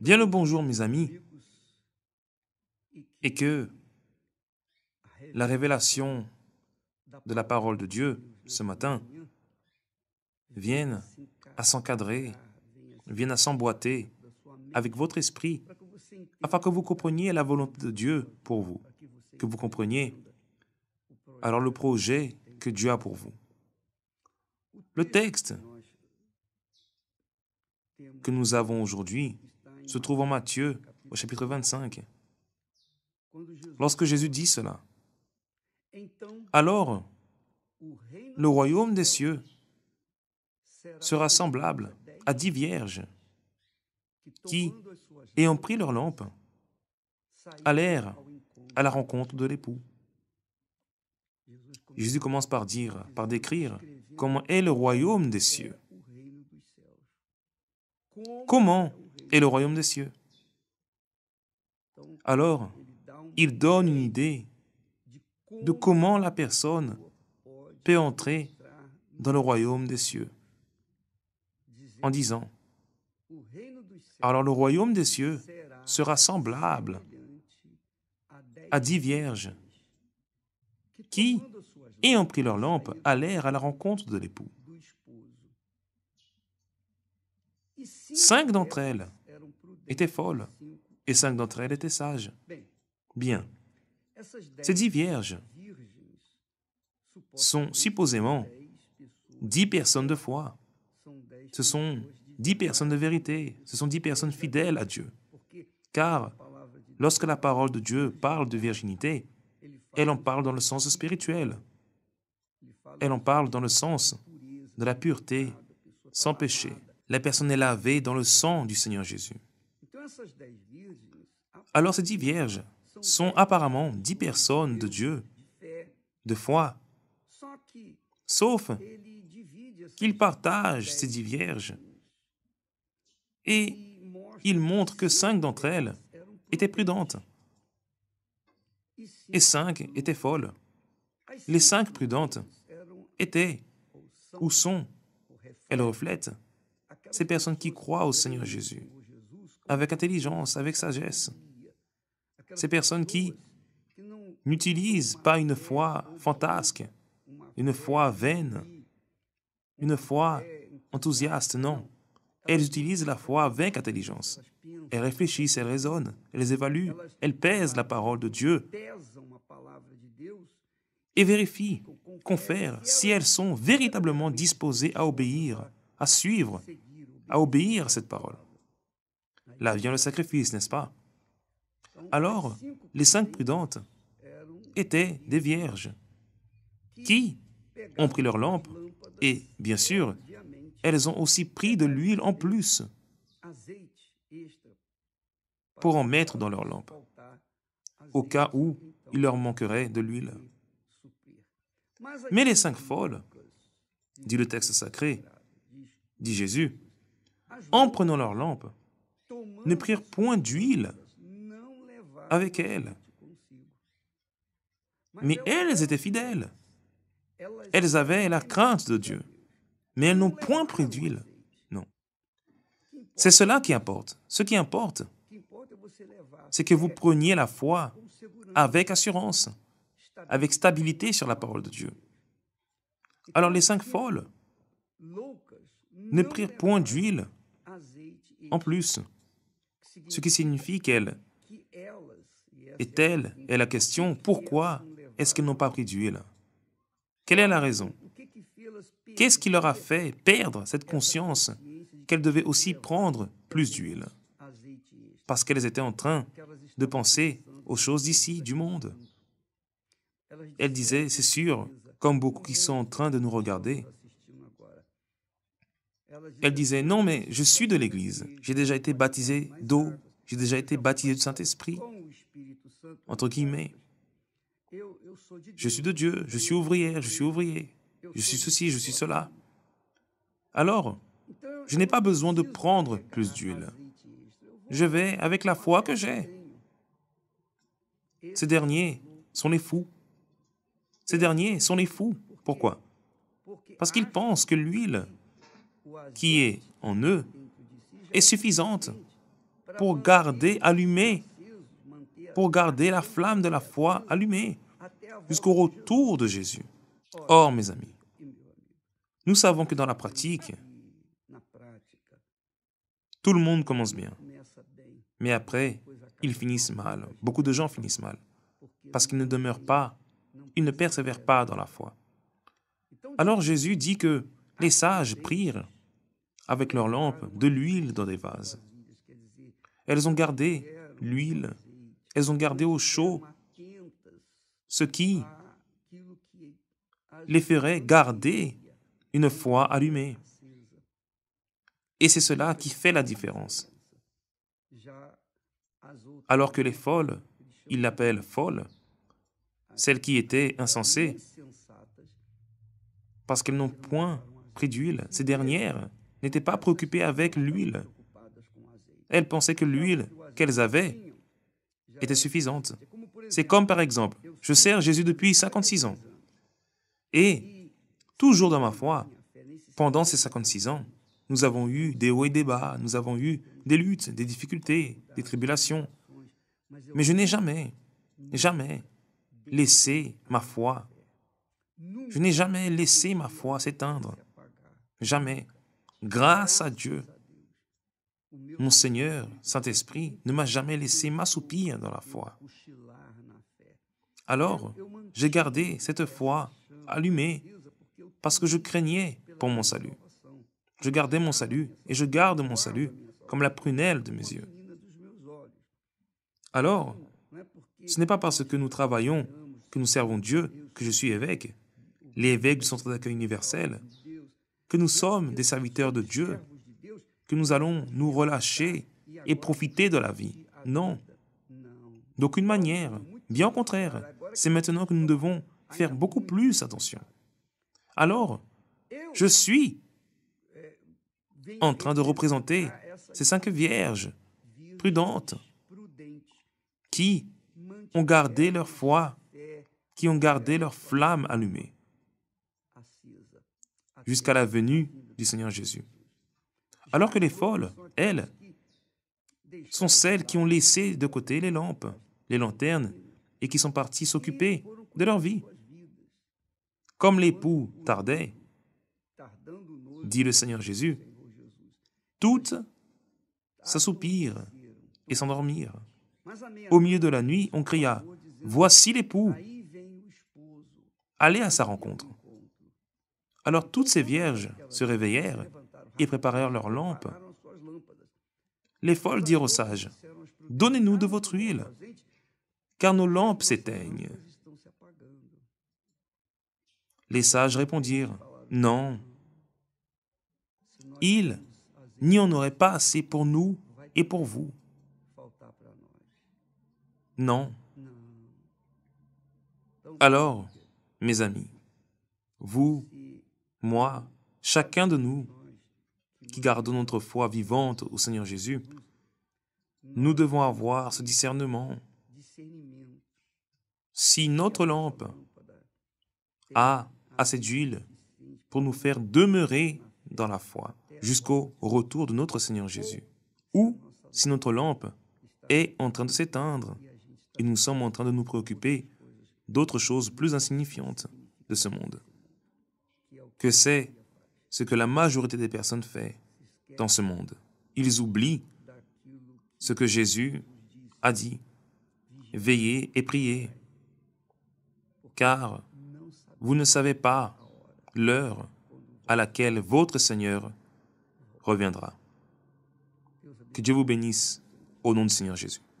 Bien le bonjour, mes amis, e et que la révélation de la parole de Dieu ce matin vienne à s'encadrer, vienne à s'emboîter avec votre esprit, afin que vous compreniez la volonté de Dieu pour vous, que vous compreniez alors le projet que Dieu a pour vous. Le texte que nous avons aujourd'hui se trouve en Matthieu, au chapitre 25. Lorsque Jésus dit cela, alors le royaume des cieux sera semblable à dix vierges qui, ayant pris leur lampe, allèrent à la rencontre de l'époux. Jésus commence par dire, par décrire comment est le royaume des cieux. Comment et le royaume des cieux. Alors, il donne une idée de comment la personne peut entrer dans le royaume des cieux en disant, alors le royaume des cieux sera semblable à dix vierges qui, ayant pris leur lampe, allèrent à la rencontre de l'époux. Cinq d'entre elles étaient folles et cinq d'entre elles étaient sages. Bien. Ces dix vierges sont supposément dix personnes de foi. Ce sont dix personnes de vérité. Ce sont dix personnes fidèles à Dieu. Car lorsque la parole de Dieu parle de virginité, elle en parle dans le sens spirituel. Elle en parle dans le sens de la pureté, sans péché. La personne est lavée dans le sang du Seigneur Jésus. Alors ces dix vierges sont apparemment dix personnes de Dieu, de foi, sauf qu'ils partagent ces dix vierges. Et il montre que cinq d'entre elles étaient prudentes et cinq étaient folles. Les cinq prudentes étaient ou sont, elles reflètent ces personnes qui croient au Seigneur Jésus avec intelligence, avec sagesse. Ces personnes qui n'utilisent pas une foi fantasque, une foi vaine, une foi enthousiaste, non. Elles utilisent la foi avec intelligence. Elles réfléchissent, elles raisonnent, elles évaluent, elles pèsent la parole de Dieu et vérifient, confèrent si elles sont véritablement disposées à obéir, à suivre, à obéir à cette parole. Là vient le sacrifice, n'est-ce pas Alors, les cinq prudentes étaient des vierges qui ont pris leur lampe et, bien sûr, elles ont aussi pris de l'huile en plus pour en mettre dans leur lampe, au cas où il leur manquerait de l'huile. Mais les cinq folles, dit le texte sacré, dit Jésus, en prenant leur lampe, ne prirent point d'huile avec elles. Mais elles étaient fidèles. Elles avaient la crainte de Dieu, mais elles n'ont point pris d'huile. Non. C'est cela qui importe. Ce qui importe, c'est que vous preniez la foi avec assurance, avec stabilité sur la parole de Dieu. Alors les cinq folles ne prirent point d'huile en plus ce qui signifie qu'elle et telle est la question, pourquoi est-ce qu'elles n'ont pas pris d'huile Quelle est la raison Qu'est-ce qui leur a fait perdre cette conscience qu'elles devaient aussi prendre plus d'huile Parce qu'elles étaient en train de penser aux choses d'ici, du monde. Elles disaient, c'est sûr, comme beaucoup qui sont en train de nous regarder, elle disait, non, mais je suis de l'Église. J'ai déjà été baptisé d'eau. J'ai déjà été baptisé du Saint-Esprit. Entre guillemets. Je suis de Dieu. Je suis ouvrière. Je suis ouvrier. Je suis ceci. Je suis cela. Alors, je n'ai pas besoin de prendre plus d'huile. Je vais avec la foi que j'ai. Ces derniers sont les fous. Ces derniers sont les fous. Pourquoi Parce qu'ils pensent que l'huile qui est en eux est suffisante pour garder allumée, pour garder la flamme de la foi allumée jusqu'au retour de Jésus. Or, mes amis, nous savons que dans la pratique, tout le monde commence bien. Mais après, ils finissent mal. Beaucoup de gens finissent mal. Parce qu'ils ne demeurent pas, ils ne persévèrent pas dans la foi. Alors Jésus dit que les sages prirent avec leurs lampes, de l'huile dans des vases. Elles ont gardé l'huile, elles ont gardé au chaud ce qui les ferait garder une fois allumée. Et c'est cela qui fait la différence. Alors que les folles, ils l'appellent folles, celles qui étaient insensées, parce qu'elles n'ont point pris d'huile, ces dernières n'étaient pas préoccupées avec l'huile. Elles pensaient que l'huile qu'elles avaient était suffisante. C'est comme par exemple, je sers Jésus depuis 56 ans. Et, toujours dans ma foi, pendant ces 56 ans, nous avons eu des hauts et des bas, nous avons eu des luttes, des difficultés, des tribulations. Mais je n'ai jamais, jamais laissé ma foi. Je n'ai jamais laissé ma foi s'éteindre. Jamais. Grâce à Dieu, mon Seigneur, Saint-Esprit, ne m'a jamais laissé m'assoupir dans la foi. Alors, j'ai gardé cette foi allumée parce que je craignais pour mon salut. Je gardais mon salut et je garde mon salut comme la prunelle de mes yeux. Alors, ce n'est pas parce que nous travaillons, que nous servons Dieu, que je suis évêque. l'évêque du Centre d'accueil universel que nous sommes des serviteurs de Dieu, que nous allons nous relâcher et profiter de la vie. Non, d'aucune manière. Bien au contraire, c'est maintenant que nous devons faire beaucoup plus attention. Alors, je suis en train de représenter ces cinq vierges prudentes qui ont gardé leur foi, qui ont gardé leur flamme allumée jusqu'à la venue du Seigneur Jésus. Alors que les folles, elles, sont celles qui ont laissé de côté les lampes, les lanternes, et qui sont parties s'occuper de leur vie. Comme l'époux tardait, dit le Seigneur Jésus, toutes s'assoupirent et s'endormirent. Au milieu de la nuit, on cria, Voici l'époux, allez à sa rencontre. Alors toutes ces vierges se réveillèrent et préparèrent leurs lampes. Les folles dirent aux sages, Donnez-nous de votre huile, car nos lampes s'éteignent. Les sages répondirent, Non, il n'y en aurait pas assez pour nous et pour vous. Non. Alors, mes amis, vous moi, chacun de nous qui gardons notre foi vivante au Seigneur Jésus, nous devons avoir ce discernement. Si notre lampe a assez d'huile pour nous faire demeurer dans la foi jusqu'au retour de notre Seigneur Jésus, ou si notre lampe est en train de s'éteindre et nous sommes en train de nous préoccuper d'autres choses plus insignifiantes de ce monde que c'est ce que la majorité des personnes fait dans ce monde. Ils oublient ce que Jésus a dit. Veillez et priez, car vous ne savez pas l'heure à laquelle votre Seigneur reviendra. Que Dieu vous bénisse au nom du Seigneur Jésus.